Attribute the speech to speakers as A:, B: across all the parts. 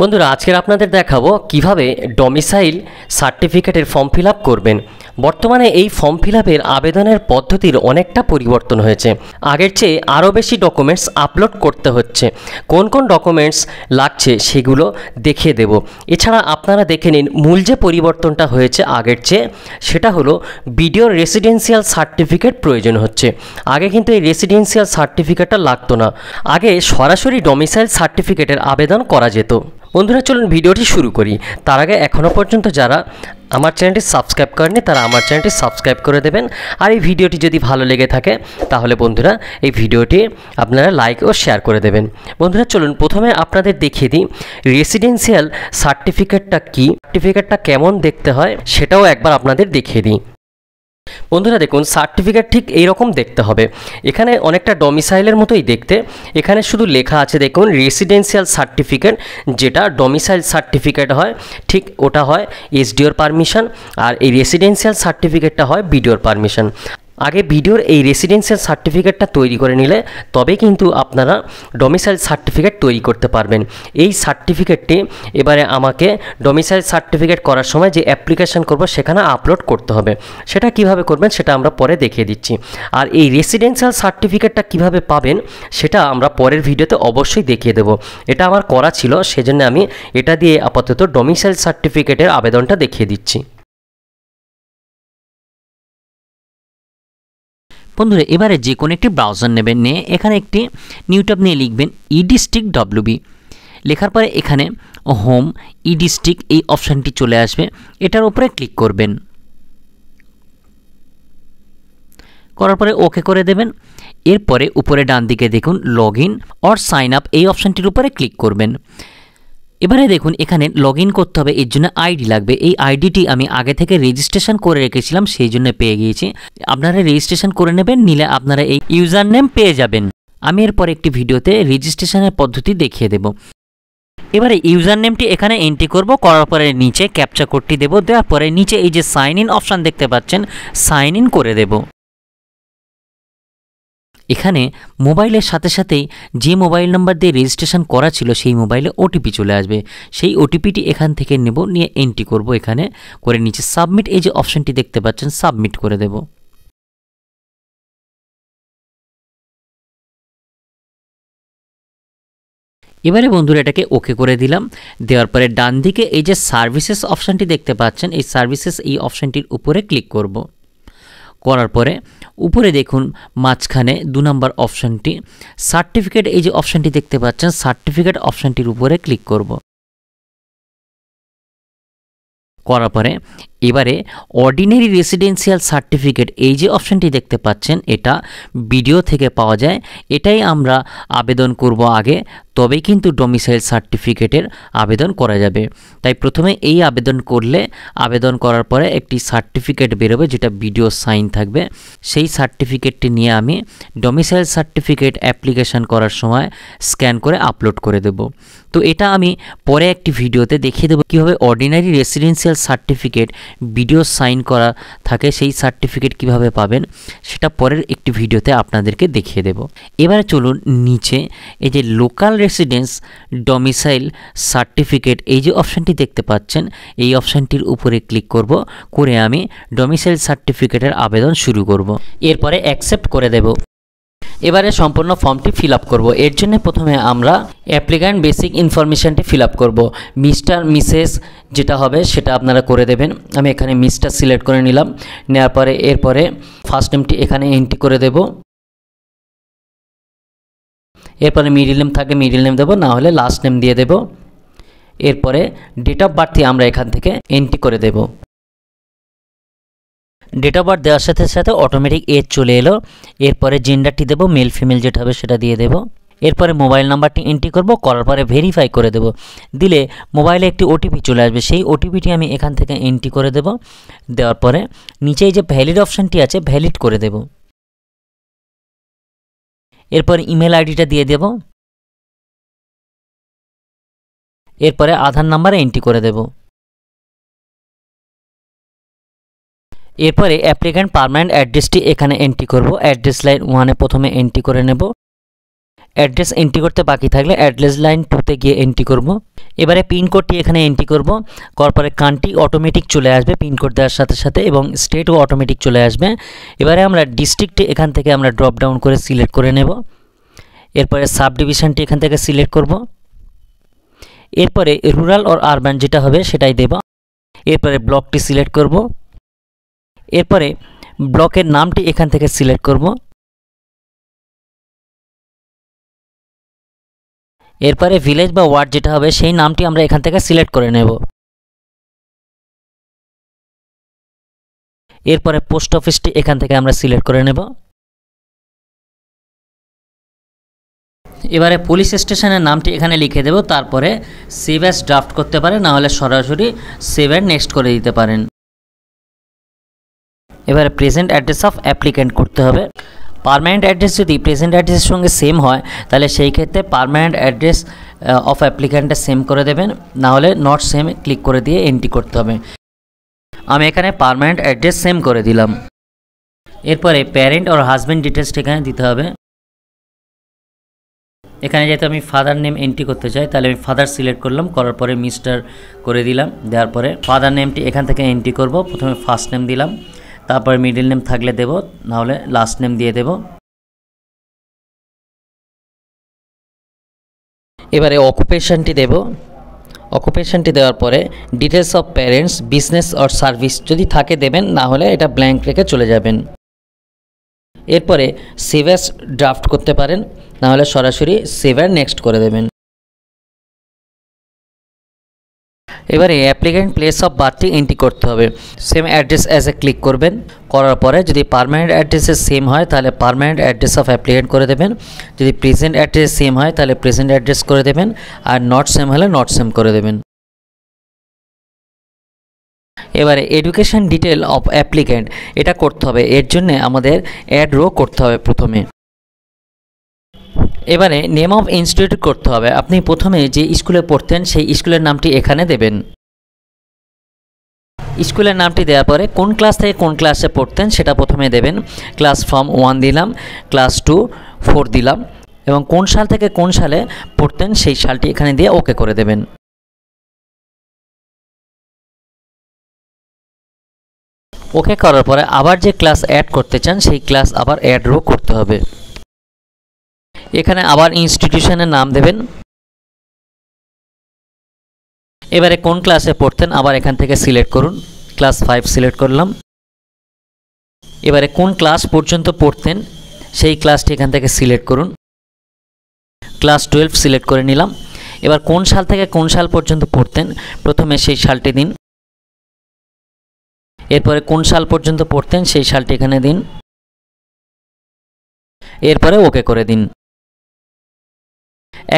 A: বন্ধুরা আজকের আপনাদের দেখাবো কিভাবে ডোমিসাইল সার্টিফিকেটের ফর্ম ফিল করবেন বর্তমানে এই ফর্ম ফিল আবেদনের পদ্ধতির অনেকটা পরিবর্তন হয়েছে আগের চেয়ে আরও বেশি ডকুমেন্টস আপলোড করতে হচ্ছে কোন কোন ডকুমেন্টস লাগছে সেগুলো দেখিয়ে দেব এছাড়া আপনারা দেখে নিন মূল যে পরিবর্তনটা হয়েছে আগের চেয়ে সেটা হলো বিডিও রেসিডেন্সিয়াল সার্টিফিকেট প্রয়োজন হচ্ছে আগে কিন্তু এই রেসিডেন্সিয়াল সার্টিফিকেটটা লাগতো না আগে সরাসরি ডোমিসাইল সার্টিফিকেটের আবেদন করা যেত বন্ধুরা চলুন ভিডিওটি শুরু করি তার আগে এখনও পর্যন্ত যারা আমার চ্যানেলটি সাবস্ক্রাইব করেনি তারা আমার চ্যানেলটি সাবস্ক্রাইব করে দেবেন আর এই ভিডিওটি যদি ভালো লেগে থাকে তাহলে বন্ধুরা এই ভিডিওটি আপনারা লাইক ও শেয়ার করে দেবেন বন্ধুরা চলুন প্রথমে আপনাদের দেখিয়ে দিই রেসিডেন্সিয়াল সার্টিফিকেটটা কি সার্টিফিকেটটা কেমন দেখতে হয় সেটাও একবার আপনাদের দেখিয়ে দিই বন্ধুরা দেখুন সার্টিফিকেট ঠিক এইরকম দেখতে হবে এখানে অনেকটা ডমিসাইলের মতোই দেখতে এখানে শুধু লেখা আছে দেখুন রেসিডেন্সিয়াল সার্টিফিকেট যেটা ডমিসাইল সার্টিফিকেট হয় ঠিক ওটা হয় এসডিওর পারমিশন আর এই রেসিডেন্সিয়াল সার্টিফিকেটটা হয় বিডিওর পারমিশন আগে ভিডিওর এই রেসিডেন্সিয়াল সার্টিফিকেটটা তৈরি করে নিলে তবে কিন্তু আপনারা ডোমিসাইল সার্টিফিকেট তৈরি করতে পারবেন এই সার্টিফিকেটটি এবারে আমাকে ডোমিসাইল সার্টিফিকেট করার সময় যে অ্যাপ্লিকেশান করব সেখানে আপলোড করতে হবে সেটা কিভাবে করবেন সেটা আমরা পরে দেখিয়ে দিচ্ছি আর এই রেসিডেন্সিয়াল সার্টিফিকেটটা কিভাবে পাবেন সেটা আমরা পরের ভিডিওতে অবশ্যই দেখিয়ে দেব এটা আমার করা ছিল সেজন্য আমি এটা দিয়ে আপাতত ডোমিসাইল সার্টিফিকেটের আবেদনটা দেখিয়ে দিচ্ছি বন্ধুরা এবারে যে কোনো একটি ব্রাউজার নেবেন নিয়ে এখানে একটি নিউট্যাব নিয়ে লিখবেন ই ডিস্ট্রিক্ট ডব্লিউবি লেখার পরে এখানে হোম ই এই অপশানটি চলে আসবে এটার উপরে ক্লিক করবেন করার পরে ওকে করে দেবেন এরপরে উপরে ডান দিকে দেখুন log in or sign up এই অপশানটির উপরে ক্লিক করবেন এবারে দেখুন এখানে লগ করতে হবে এর জন্য আইডি লাগবে এই আইডিটি আমি আগে থেকে রেজিস্ট্রেশন করে রেখেছিলাম সেই জন্য পেয়ে গিয়েছি আপনারা রেজিস্ট্রেশন করে নেবেন নিলে আপনারা এই ইউজার নেম পেয়ে যাবেন আমি এরপর একটি ভিডিওতে রেজিস্ট্রেশনের পদ্ধতি দেখিয়ে দেব এবারে ইউজার নেমটি এখানে এন্ট্রি করব করার পরে নিচে ক্যাপচা কোডটি দেব দেওয়ার পরে নিচে এই যে সাইন ইন অপশান দেখতে পাচ্ছেন সাইন ইন করে দেব এখানে মোবাইলের সাথে সাথেই যে মোবাইল নাম্বার দিয়ে রেজিস্ট্রেশন করা ছিল সেই মোবাইলে ওটিপি চলে আসবে সেই ওটিপিটি এখান থেকে নেব নিয়ে এন্ট্রি করব এখানে করে নিচে সাবমিট এই যে অপশানটি
B: দেখতে পাচ্ছেন সাবমিট করে দেব এবারে বন্ধুরা এটাকে ওকে করে দিলাম
A: দেওয়ার পরে ডান দিকে এই যে সার্ভিসেস অপশানটি দেখতে পাচ্ছেন এই সার্ভিসেস এই অপশানটির উপরে ক্লিক করবো করার পরে উপরে দেখুন মাঝখানে দু নম্বর অপশানটি সার্টিফিকেট এই যে অপশানটি দেখতে পাচ্ছেন সার্টিফিকেট অপশানটির উপরে ক্লিক করব করার পরে এবারে অর্ডিনারি রেসিডেন্সিয়াল সার্টিফিকেট এই যে অপশানটি দেখতে পাচ্ছেন এটা বিডিও থেকে পাওয়া যায় এটাই আমরা আবেদন করব আগে তবেই কিন্তু ডোমিসাইল সার্টিফিকেটের আবেদন করা যাবে তাই প্রথমে এই আবেদন করলে আবেদন করার পরে একটি সার্টিফিকেট বেরোবে যেটা বিডিও সাইন থাকবে সেই সার্টিফিকেটটি নিয়ে আমি ডোমিসাইল সার্টিফিকেট অ্যাপ্লিকেশান করার সময় স্ক্যান করে আপলোড করে দেব তো এটা আমি পরে একটি ভিডিওতে দেখিয়ে দেবো কীভাবে ordinary residential certificate video sign করা থাকে সেই সার্টিফিকেট কিভাবে পাবেন সেটা পরের একটি ভিডিওতে আপনাদেরকে দেখিয়ে দেব এবারে চলুন নিচে এই যে লোকাল রেসিডেন্স ডমিসাইল সার্টিফিকেট এই যে অপশানটি দেখতে পাচ্ছেন এই অপশানটির উপরে ক্লিক করব করে আমি ডমিসাইল সার্টিফিকেটের আবেদন শুরু করব এরপরে অ্যাকসেপ্ট করে দেব এবারে সম্পূর্ণ ফর্মটি ফিল আপ করবো এর জন্য প্রথমে আমরা অ্যাপ্লিক্যান্ট বেসিক ইনফরমেশানটি ফিল আপ করবো মিস্টার মিসেস যেটা হবে সেটা আপনারা করে দেবেন আমি এখানে মিস্টার সিলেক্ট করে নিলাম নেওয়ার পরে এরপরে ফার্স্ট নেমটি এখানে এন্ট্রি করে দেব এরপরে মিডিল নেম থাকে মিডিল নেম দেবো না হলে লাস্ট নেম দিয়ে দেব এরপরে ডেট অফ বার্থটি আমরা এখান থেকে এন্ট্রি করে দেব ডেট অফ বার্থ দেওয়ার সাথে সাথে অটোমেটিক এজ চলে এলো এরপরে জেন্ডারটি দেবো মেল ফিমেল যেটা হবে সেটা দিয়ে দেবো এরপরে মোবাইল নাম্বারটি এন্ট্রি করব করার পরে ভেরিফাই করে দেব দিলে মোবাইলে একটি ওটিপি চলে আসবে সেই ওটিপিটি আমি এখান থেকে এন্ট্রি করে দেব দেওয়ার পরে
B: নিচেই যে ভ্যালিড অপশানটি আছে ভ্যালিড করে দেব এরপর ইমেল আইডিটা দিয়ে দেব এরপরে আধার নাম্বার এন্ট্রি করে দেবো
A: এরপরে অ্যাপ্লিক্যান্ট পারমানেন্ট অ্যাড্রেসটি এখানে এন্ট্রি করব অ্যাড্রেস লাইন ওয়ানে প্রথমে এন্ট্রি করে নেব অ্যাড্রেস এন্ট্রি করতে বাকি থাকলে অ্যাড্রেস লাইন টুতে গিয়ে এন্ট্রি করব এবারে পিনকোডটি এখানে এন্ট্রি করব করার কান্ট্রি অটোমেটিক চলে আসবে পিনকোড দেওয়ার সাথে সাথে এবং স্টেটও অটোমেটিক চলে আসবে এবারে আমরা ডিস্ট্রিক্টটি এখান থেকে আমরা ড্রপ ডাউন করে সিলেক্ট করে নেব এরপরে সাব ডিভিশনটি এখান থেকে সিলেক্ট করব এরপরে রুরাল ওর আরবান যেটা হবে সেটাই দেব এরপরে ব্লকটি সিলেক্ট করব
B: এরপরে ব্লকের নামটি এখান থেকে সিলেক্ট করব এরপরে ভিলেজ বা ওয়ার্ড যেটা হবে সেই নামটি আমরা এখান থেকে সিলেক্ট করে নেব এরপরে পোস্ট অফিসটি এখান থেকে আমরা সিলেক্ট করে নেব
A: এবারে পুলিশ স্টেশনের নামটি এখানে লিখে দেব তারপরে সেভ অ্যাস ড্রাফট করতে না নাহলে সরাসরি সেভ নেক্সট করে দিতে পারেন এবারে প্রেজেন্ট অ্যাড্রেস অফ অ্যাপ্লিক্যান্ট করতে হবে পারমানেন্ট অ্যাড্রেস যদি প্রেজেন্ট অ্যাড্রেসের সঙ্গে সেম হয় তাহলে সেই ক্ষেত্রে পারমানেন্ট অ্যাড্রেস অফ অ্যাপ্লিক্যান্টটা সেম করে দেবেন নাহলে নট সেম ক্লিক করে দিয়ে এন্ট্রি করতে হবে আমি এখানে পারমানেন্ট অ্যাড্রেস সেম করে দিলাম এরপরে প্যারেন্ট ওর হাজব্যান্ড ডিটেলসটা এখানে দিতে হবে এখানে যেহেতু আমি ফাদার নেম এন্ট্রি করতে চাই তাহলে আমি ফাদার সিলেক্ট করলাম করার পরে মিস্টার করে দিলাম দেওয়ার পরে ফাদার নেমটি এখান থেকে এন্ট্রি করব প্রথমে ফার্স্ট নেম দিলাম
B: তারপর মিডিল নেম থাকলে দেব নাহলে লাস্ট নেম দিয়ে দেব এবারে অকুপেশনটি দেব
A: অকুপেশনটি দেওয়ার পরে details of parents business or service যদি থাকে দেবেন না হলে এটা ব্ল্যাঙ্ক রেখে চলে যাবেন এরপরে সেভাস ড্রাফট করতে পারেন নাহলে সরাসরি সেভার নেক্সট করে দেবেন এবারে অ্যাপ্লিক্যান্ট প্লেস অফ বার্থটি এন্ট্রি করতে হবে same address as a click করবেন করার পরে যদি পারমানেন্ট অ্যাড্রেসে সেম হয় তাহলে পারমানেন্ট অ্যাড্রেস অফ অ্যাপ্লিক্যান্ট করে দেবেন যদি প্রেজেন্ট অ্যাড্রেস সেম হয় তাহলে প্রেজেন্ট অ্যাড্রেস করে দেবেন আর নট সেম হলে নট সেম করে দেবেন এবারে এডুকেশন ডিটেল অফ অ্যাপ্লিক্যান্ট এটা করতে হবে এর জন্য আমাদের অ্যাড রো করতে হবে প্রথমে এবারে নেম অফ ইনস্টিটিউট করতে হবে আপনি প্রথমে যে স্কুলে পড়তেন সেই স্কুলের নামটি এখানে দেবেন স্কুলের নামটি দেওয়ার পরে কোন ক্লাস থেকে কোন ক্লাসে পড়তেন সেটা প্রথমে দেবেন ক্লাস ফর্ম ওয়ান দিলাম ক্লাস টু ফোর
B: দিলাম এবং কোন সাল থেকে কোন সালে পড়তেন সেই সালটি এখানে দিয়ে ওকে করে দেবেন ওকে করার পরে আবার যে ক্লাস অ্যাড করতে চান সেই ক্লাস আবার অ্যাড রো করতে হবে
A: এখানে আবার ইনস্টিটিউশনের নাম দেবেন এবারে কোন ক্লাসে পড়তেন আবার এখান থেকে সিলেক্ট করুন ক্লাস ফাইভ সিলেক্ট করলাম এবারে কোন ক্লাস পর্যন্ত পড়তেন সেই ক্লাসটি এখান থেকে সিলেক্ট করুন ক্লাস টুয়েলভ সিলেক্ট করে নিলাম এবার কোন সাল থেকে কোন সাল পর্যন্ত পড়তেন প্রথমে সেই সালটি দিন এরপরে কোন সাল পর্যন্ত পড়তেন সেই সালটি এখানে দিন এরপরে ওকে করে দিন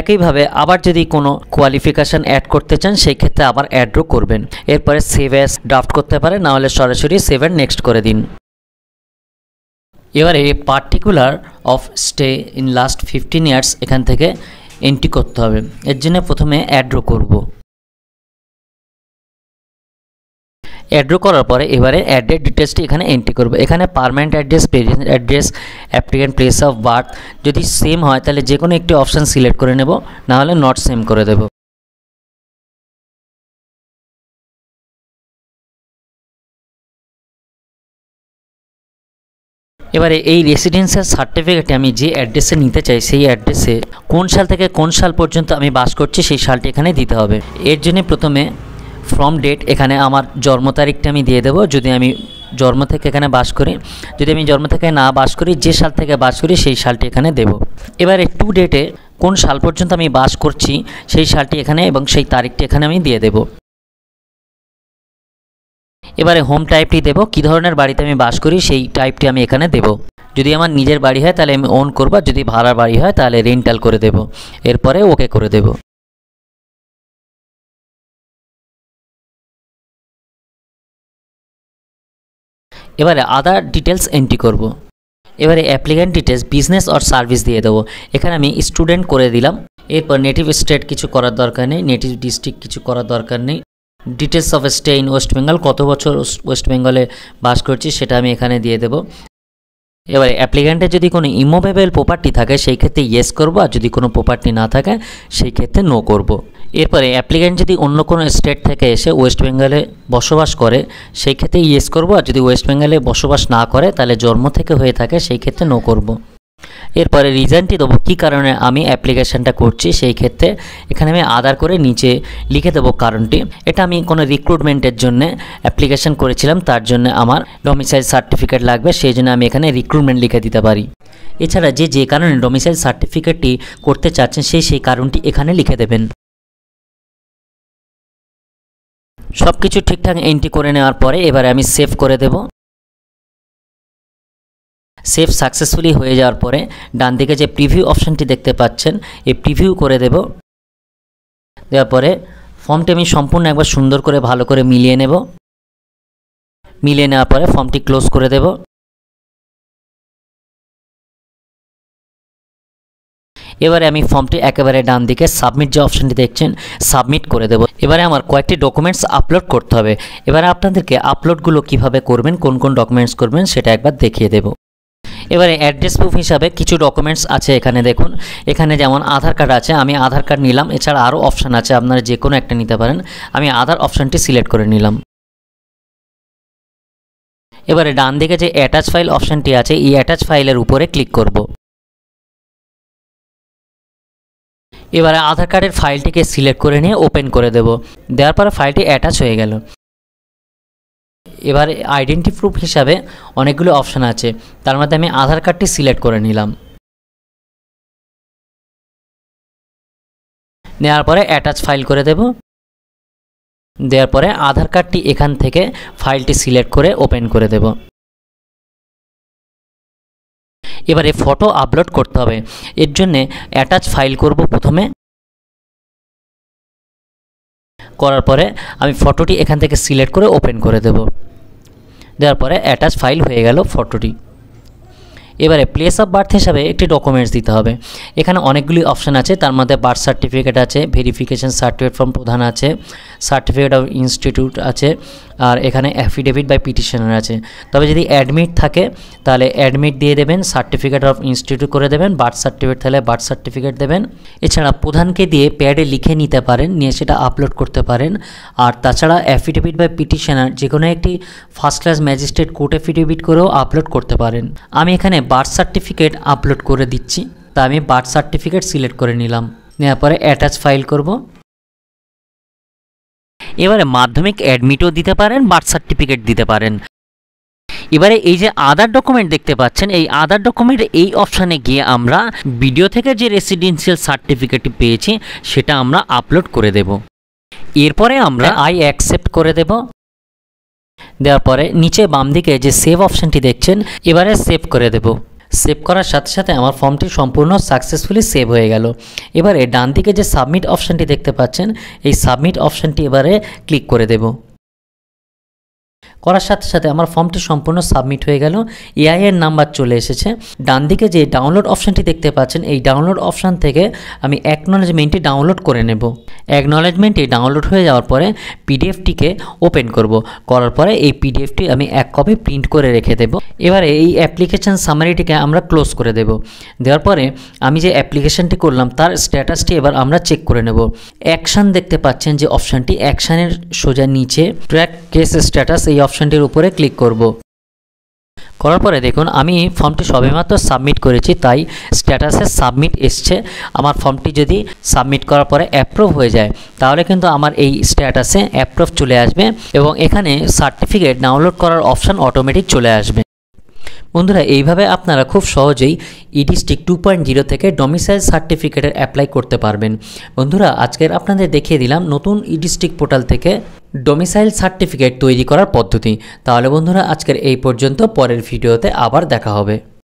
A: একইভাবে আবার যদি কোনো কোয়ালিফিকেশান অ্যাড করতে চান সেই ক্ষেত্রে আবার অ্যাড্রো করবেন এরপরে সেভ অ্যাস ড্রাফট করতে পারে নাহলে সরাসরি সেভ অ্যান্ড নেক্সট করে দিন এবারে particular of stay in last fifteen years এখান থেকে এন্ট্রি করতে হবে এর জন্য প্রথমে অ্যাড্রো করবো অ্যাড্রো করার পরে এবারে অ্যাড্রেস ডিটেলসটি এখানে এন্ট্রি করবো এখানে permanent address parent address applicant place of birth যদি
B: সেম হয় তাহলে যে কোনো একটি অপশান সিলেক্ট করে নেব নাহলে নট সেম করে দেবো এবারে এই রেসিডেন্সিয়াল সার্টিফিকেটে আমি যে অ্যাড্রেসে
A: নিতে চাই সেই অ্যাড্রেসে কোন সাল থেকে কোন সাল পর্যন্ত আমি বাস করছি সেই সালটি এখানে দিতে হবে এর জন্য প্রথমে ফ্রম ডেট এখানে আমার জন্ম তারিখটা আমি দিয়ে দেবো যদি আমি জন্ম থেকে এখানে বাস করি যদি আমি জন্ম থেকে না বাস করি যে সাল থেকে বাস করি সেই সালটি এখানে দেব এবারে টু ডেটে কোন সাল পর্যন্ত আমি বাস করছি সেই সালটি এখানে এবং সেই তারিখটি এখানে আমি দিয়ে দেব এবারে হোম টাইপটি দেব কি ধরনের বাড়িতে আমি বাস করি সেই টাইপটি আমি এখানে দেব যদি আমার নিজের বাড়ি হয় তাহলে আমি অন করবো যদি ভাড়ার
B: বাড়ি হয় তাহলে রেন্টাল করে দেব এরপরে ওকে করে দেব এবারে আদার ডিটেলস এন্ট্রি করব। এবারে applicant details business or service দিয়ে
A: দেবো এখানে আমি স্টুডেন্ট করে দিলাম এরপর নেটিভ স্টেট কিছু করার দরকার নেই নেটিভ ডিস্ট্রিক্ট কিছু করার দরকার নেই details of stay in west Bengal কত বছর ওয়েস্ট বেঙ্গলে বাস করছি সেটা আমি এখানে দিয়ে দেবো এবারে অ্যাপ্লিক্যান্টের যদি কোনো ইমোভেবল প্রপার্টি থাকে সেই ক্ষেত্রে ইয়েস করবো আর যদি কোনো প্রপার্টি না থাকে সেই ক্ষেত্রে নো করবো এরপরে অ্যাপ্লিক্যান্ট যদি অন্য কোনো স্টেট থেকে এসে ওয়েস্ট বেঙ্গলে বসবাস করে সেই ক্ষেত্রে ইয়েস করবো আর যদি ওয়েস্ট বেঙ্গলে বসবাস না করে তাহলে জন্ম থেকে হয়ে থাকে সেই ক্ষেত্রে নো করব। এরপরে রিজনটি দেবো কী কারণে আমি অ্যাপ্লিকেশানটা করছি সেই ক্ষেত্রে এখানে আমি আদার করে নিচে লিখে দেবো কারণটি এটা আমি কোনো রিক্রুটমেন্টের জন্য অ্যাপ্লিকেশান করেছিলাম তার জন্য আমার ডোমিসাইল সার্টিফিকেট লাগবে সেই জন্য আমি এখানে রিক্রুটমেন্ট লিখে দিতে পারি এছাড়া যে যে কারণে ডোমিসাইল সার্টিফিকেটটি করতে চাচ্ছেন সেই সেই কারণটি এখানে লিখে দেবেন সব কিছু ঠিকঠাক এন্ট্রি করে নেওয়ার পরে এবারে আমি সেভ করে দেব সেভ সাকসেসফুলি হয়ে যাওয়ার পরে ডান দিকে যে প্রিভিউ অপশানটি দেখতে পাচ্ছেন এই প্রিভিউ করে দেব দেওয়ার পরে
B: ফর্মটি আমি সম্পূর্ণ একবার সুন্দর করে ভালো করে মিলিয়ে নেব মিলিয়ে নেওয়ার পরে ফর্মটি ক্লোজ করে দেব এবারে আমি ফর্মটি একেবারে ডান দিকে সাবমিট যে অপশানটি দেখছেন সাবমিট করে দেবো
A: এবারে আমার কয়েকটি ডকুমেন্টস আপলোড করতে হবে এবারে আপনাদেরকে আপলোডগুলো কিভাবে করবেন কোন কোন ডকুমেন্টস করবেন সেটা একবার দেখিয়ে দেবো এবারে অ্যাড্রেস প্রুফ হিসাবে কিছু ডকুমেন্টস আছে এখানে দেখুন এখানে যেমন আধার কার্ড আছে আমি আধার কার্ড নিলাম এছাড়া আরও অপশান আছে আপনারা যে কোনো একটা নিতে পারেন আমি আধার অপশানটি সিলেক্ট করে নিলাম এবারে ডান দিকে যে অ্যাটাচ ফাইল অপশানটি আছে এই অ্যাটাচ ফাইলের উপরে ক্লিক করব। এবারে আধার কার্ডের ফাইলটিকে সিলেক্ট করে নিয়ে ওপেন করে দেব দেওয়ার পরে ফাইলটি অ্যাটাচ হয়ে গেল এবার আইডেন্টি প্রুফ হিসাবে অনেকগুলো অপশান আছে তার মধ্যে আমি আধার কার্ডটি সিলেক্ট করে নিলাম
B: নেওয়ার পরে অ্যাটাচ ফাইল করে দেব দেওয়ার পরে আধার কার্ডটি এখান থেকে ফাইলটি সিলেক্ট করে ওপেন করে দেবো এবারে ফটো আপলোড করতে হবে এর জন্যে অ্যাটাচ ফাইল করব প্রথমে
A: করার পরে আমি ফটোটি এখান থেকে সিলেক্ট করে ওপেন করে দেব দেওয়ার পরে অ্যাটাচ ফাইল হয়ে গেল ফটোটি এবারে প্লেস অফ বার্থ হিসাবে একটি ডকুমেন্টস দিতে হবে এখানে অনেকগুলি অপশান আছে তার মধ্যে বার্থ সার্টিফিকেট আছে ভেরিফিকেশন সার্টিফিকেট ফর্ম প্রধান আছে সার্টিফিকেট অফ ইনস্টিটিউট আছে আর এখানে অ্যাফিডেভিট বাই পিটিশনার আছে তবে যদি অ্যাডমিট থাকে তাহলে অ্যাডমিট দিয়ে দেবেন সার্টিফিকেট অফ ইনস্টিটিউট করে দেবেন বার্থ সার্টিফিকেট তাহলে বার্থ সার্টিফিকেট দেবেন এছাড়া প্রধানকে দিয়ে প্যাডে লিখে নিতে পারেন নিয়ে সেটা আপলোড করতে পারেন আর তাছাড়া অ্যাফিডেভিট বাই পিটিশনার যে কোনো একটি first class magistrate court affidavit করেও আপলোড করতে পারেন আমি এখানে বার্থ সার্টিফিকেট আপলোড করে দিচ্ছি তা আমি বার্থ সার্টিফিকেট সিলেক্ট করে নিলাম নেওয়ার পরে অ্যাটাচ ফাইল করব এবারে মাধ্যমিক অ্যাডমিটও দিতে পারেন বার্থ সার্টিফিকেট দিতে পারেন এবারে এই যে আদার ডকুমেন্ট দেখতে পাচ্ছেন এই আদার ডকুমেন্ট এই অপশানে গিয়ে আমরা ভিডিও থেকে যে রেসিডেন্সিয়াল সার্টিফিকেট পেয়েছি সেটা আমরা আপলোড করে দেব এরপরে আমরা আই অ্যাকসেপ্ট করে দেব দেওয়ার পরে নিচে বাম দিকে যে সেভ অপশানটি দেখছেন এবারে সেভ করে দেব সেভ করার সাথে সাথে আমার ফর্মটি সম্পূর্ণ সাকসেসফুলি সেভ হয়ে গেল এবারে ডান দিকে যে সাবমিট অপশানটি দেখতে পাচ্ছেন এই সাবমিট অপশানটি এবারে ক্লিক করে দেবো করার সাথে সাথে আমার ফর্মটি সম্পূর্ণ সাবমিট হয়ে গেল এআইএর নাম্বার চলে এসেছে ডান দিকে যে ডাউনলোড অপশানটি দেখতে পাচ্ছেন এই ডাউনলোড অপশান থেকে আমি অ্যাকনোলেজমেন্টটি ডাউনলোড করে নেব অ্যাকনোলেজমেন্টটি ডাউনলোড হয়ে যাওয়ার পরে পিডিএফটিকে ওপেন করব করার পরে এই পিডিএফটি আমি এক কপি প্রিন্ট করে রেখে দেব এবারে এই অ্যাপ্লিকেশান সামারিটিকে আমরা ক্লোজ করে দেব দেওয়ার পরে আমি যে অ্যাপ্লিকেশানটি করলাম তার স্ট্যাটাসটি এবার আমরা চেক করে নেব অ্যাকশান দেখতে পাচ্ছেন যে অপশানটি অ্যাকশানের সোজা নিচে ট্র্যাক কেস স্ট্যাটাস এই অপশনটির উপরে ক্লিক করব করার পরে দেখুন আমি ফর্মটি সবেমাত্র সাবমিট করেছি তাই স্ট্যাটাসে সাবমিট এসছে আমার ফর্মটি যদি সাবমিট করার পরে অ্যাপ্রুভ হয়ে যায় তাহলে কিন্তু আমার এই স্ট্যাটাসে অ্যাপ্রুভ চলে আসবে এবং এখানে সার্টিফিকেট ডাউনলোড করার অপশান অটোমেটিক চলে আসবে বন্ধুরা এইভাবে আপনারা খুব সহজেই ইডিস্টিক টু পয়েন্ট জিরো থেকে ডোমিসাইল সার্টিফিকেটের অ্যাপ্লাই করতে পারবেন বন্ধুরা আজকের আপনাদের দেখিয়ে দিলাম নতুন ইডিস্টিক পোর্টাল থেকে ডোমিসাইল সার্টিফিকেট তৈরি করার পদ্ধতি তাহলে বন্ধুরা আজকের এই পর্যন্ত পরের ভিডিওতে আবার দেখা হবে